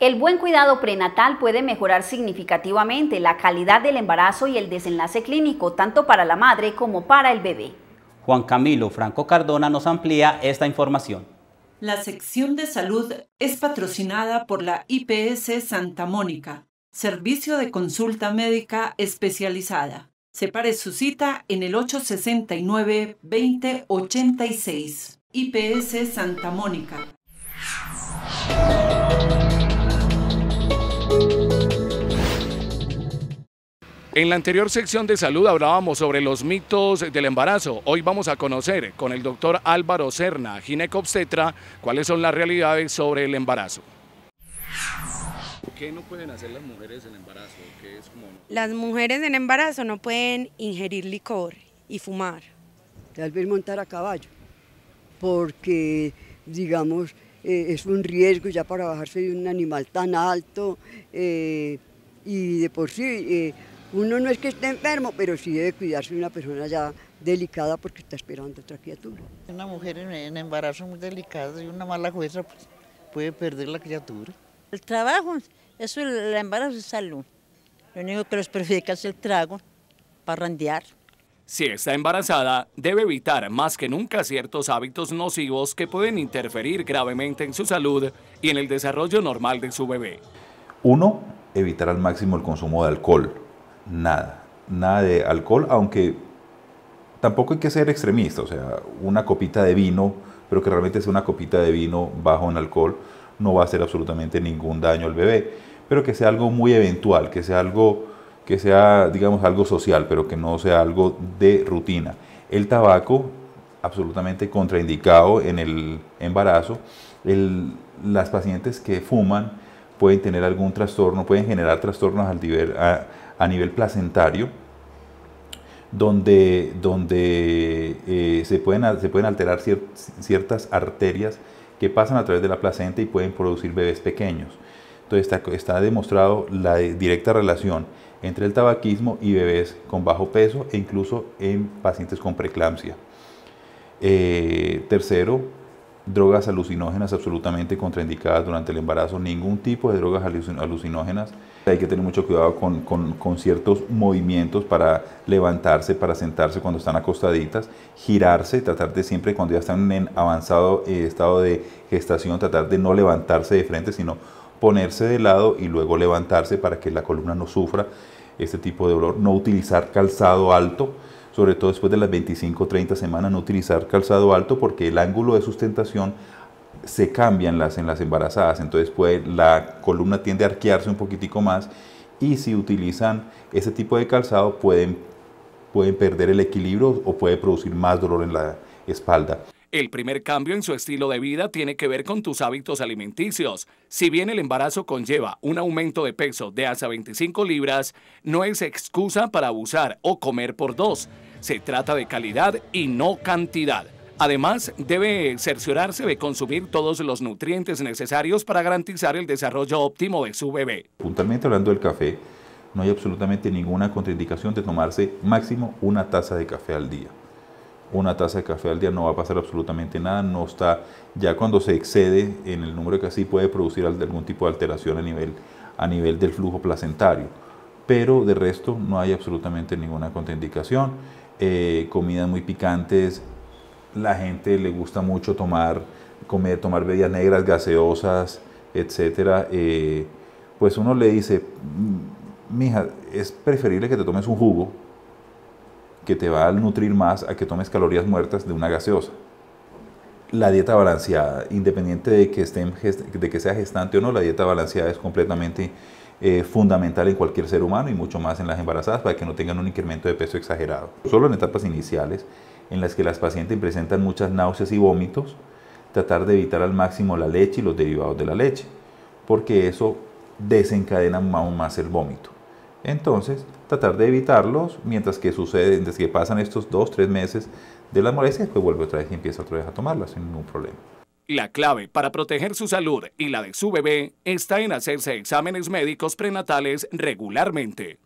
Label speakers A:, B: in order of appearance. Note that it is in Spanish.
A: El buen cuidado prenatal puede mejorar significativamente la calidad del embarazo y el desenlace clínico, tanto para la madre como para el bebé.
B: Juan Camilo Franco Cardona nos amplía esta información.
A: La sección de salud es patrocinada por la IPS Santa Mónica, servicio de consulta médica especializada. Separe su cita en el 869-2086. IPS Santa Mónica, En la anterior sección de salud hablábamos sobre los mitos del embarazo. Hoy vamos a conocer con el doctor Álvaro Cerna, ginecobstetra, cuáles son las realidades sobre el embarazo. ¿Qué no pueden hacer las mujeres en embarazo? Las mujeres en embarazo no pueden ingerir licor y fumar.
B: Tal vez montar a caballo, porque, digamos, eh, es un riesgo ya para bajarse de un animal tan alto eh, y de por sí... Eh, uno no es que esté enfermo, pero sí debe cuidarse una persona ya delicada porque está esperando otra criatura. Una mujer en embarazo muy delicada y una mala jueza pues, puede perder la criatura. El trabajo, eso el embarazo es salud. Lo único que los perjudica es el trago, para randear.
A: Si está embarazada, debe evitar más que nunca ciertos hábitos nocivos que pueden interferir gravemente en su salud y en el desarrollo normal de su bebé.
B: Uno, evitar al máximo el consumo de alcohol nada, nada de alcohol, aunque tampoco hay que ser extremista, o sea, una copita de vino, pero que realmente sea una copita de vino bajo en alcohol, no va a hacer absolutamente ningún daño al bebé, pero que sea algo muy eventual, que sea algo que sea, digamos, algo social, pero que no sea algo de rutina. El tabaco, absolutamente contraindicado en el embarazo. las pacientes que fuman pueden tener algún trastorno, pueden generar trastornos al nivel, a nivel placentario, donde, donde eh, se, pueden, se pueden alterar ciertas arterias que pasan a través de la placenta y pueden producir bebés pequeños. Entonces está, está demostrado la directa relación entre el tabaquismo y bebés con bajo peso e incluso en pacientes con preeclampsia. Eh, tercero, drogas alucinógenas absolutamente contraindicadas durante el embarazo, ningún tipo de drogas alucinógenas. Hay que tener mucho cuidado con, ciertos movimientos para levantarse, para sentarse cuando están acostaditas, girarse, tratar de siempre cuando ya están en avanzado eh, estado de gestación, tratar de no levantarse de frente, sino ponerse de lado y luego levantarse para que la columna no sufra este tipo de dolor, no utilizar calzado alto sobre todo después de las 25 o 30 semanas, no utilizar calzado alto porque el ángulo de sustentación se cambia en las, en las embarazadas, entonces la columna tiende a arquearse un poquitico más y si utilizan ese tipo de calzado pueden, pueden perder el equilibrio o puede producir más dolor en la espalda.
A: El primer cambio en su estilo de vida tiene que ver con tus hábitos alimenticios. Si bien el embarazo conlleva un aumento de peso de hasta 25 libras, no es excusa para abusar o comer por dos. Se trata de calidad y no cantidad. Además, debe cerciorarse de consumir todos los nutrientes necesarios para garantizar el desarrollo óptimo de su bebé.
B: Puntualmente hablando del café, no hay absolutamente ninguna contraindicación de tomarse máximo una taza de café al día una taza de café al día, no va a pasar absolutamente nada, no está, ya cuando se excede en el número que así puede producir algún tipo de alteración a nivel, a nivel del flujo placentario. Pero de resto no hay absolutamente ninguna contraindicación. Eh, comidas muy picantes, la gente le gusta mucho tomar, comer, tomar bebidas negras, gaseosas, etc., eh, pues uno le dice, mm, mija, es preferible que te tomes un jugo que te va a nutrir más a que tomes calorías muertas de una gaseosa. La dieta balanceada, independiente de que, de que sea gestante o no, la dieta balanceada es completamente eh, fundamental en cualquier ser humano y mucho más en las embarazadas para que no tengan un incremento de peso exagerado. Solo en etapas iniciales, en las que las pacientes presentan muchas náuseas y vómitos, tratar de evitar al máximo la leche y los derivados de la leche, porque eso desencadena aún más el vómito. Entonces, tratar de evitarlos mientras que suceden, desde que pasan estos dos, tres meses de la molestia, pues vuelve otra vez y empieza otra vez a tomarlas sin ningún problema.
A: La clave para proteger su salud y la de su bebé está en hacerse exámenes médicos prenatales regularmente.